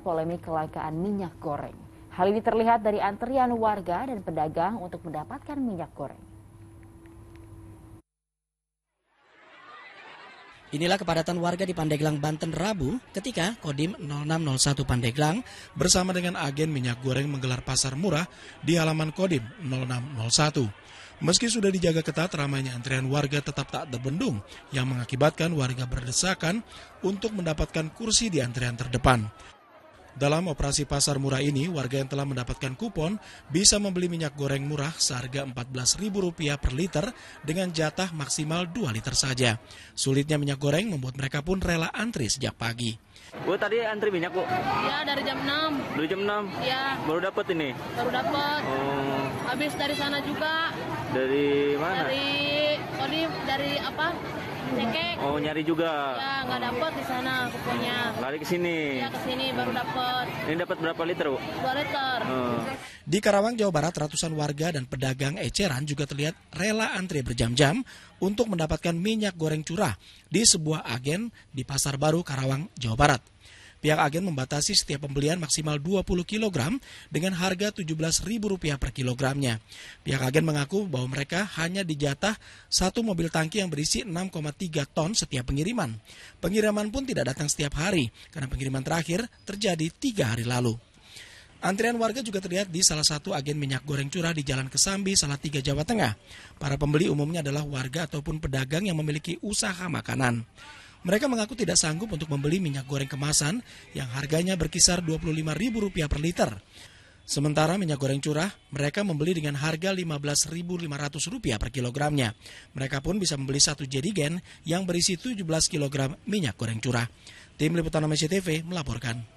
polemik kelangkaan minyak goreng. Hal ini terlihat dari antrian warga dan pedagang untuk mendapatkan minyak goreng. Inilah kepadatan warga di Pandeglang, Banten Rabu ketika Kodim 0601 Pandeglang bersama dengan agen minyak goreng menggelar pasar murah di halaman Kodim 0601. Meski sudah dijaga ketat, ramainya antrian warga tetap tak terbendung yang mengakibatkan warga berdesakan untuk mendapatkan kursi di antrian terdepan. Dalam operasi pasar murah ini, warga yang telah mendapatkan kupon bisa membeli minyak goreng murah seharga Rp14.000 per liter dengan jatah maksimal 2 liter saja. Sulitnya minyak goreng membuat mereka pun rela antri sejak pagi. Bu, tadi antri minyak, Bu? Ya, dari jam 6. Dari jam 6? Iya. Baru dapat ini? Baru dapat. Oh. Habis dari sana juga. Dari mana? Dari, oh, ini dari apa? cekek oh nyari juga ya nggak dapet di sana kupunya lari ke sini ya ke sini baru dapet ini dapat berapa liter bu dua liter Hmm. di Karawang Jawa Barat ratusan warga dan pedagang eceran juga terlihat rela antri berjam-jam untuk mendapatkan minyak goreng curah di sebuah agen di Pasar Baru Karawang Jawa Barat Pihak agen membatasi setiap pembelian maksimal 20 kg dengan harga Rp17.000 per kilogramnya. Pihak agen mengaku bahwa mereka hanya dijatah satu mobil tangki yang berisi 6,3 ton setiap pengiriman. Pengiriman pun tidak datang setiap hari karena pengiriman terakhir terjadi tiga hari lalu. Antrian warga juga terlihat di salah satu agen minyak goreng curah di Jalan Kesambi, Salatiga, Jawa Tengah. Para pembeli umumnya adalah warga ataupun pedagang yang memiliki usaha makanan. Mereka mengaku tidak sanggup untuk membeli minyak goreng kemasan yang harganya berkisar Rp25.000 per liter. Sementara minyak goreng curah, mereka membeli dengan harga Rp15.500 per kilogramnya. Mereka pun bisa membeli satu jerigen yang berisi 17 kg minyak goreng curah. Tim Liputan MCTV melaporkan.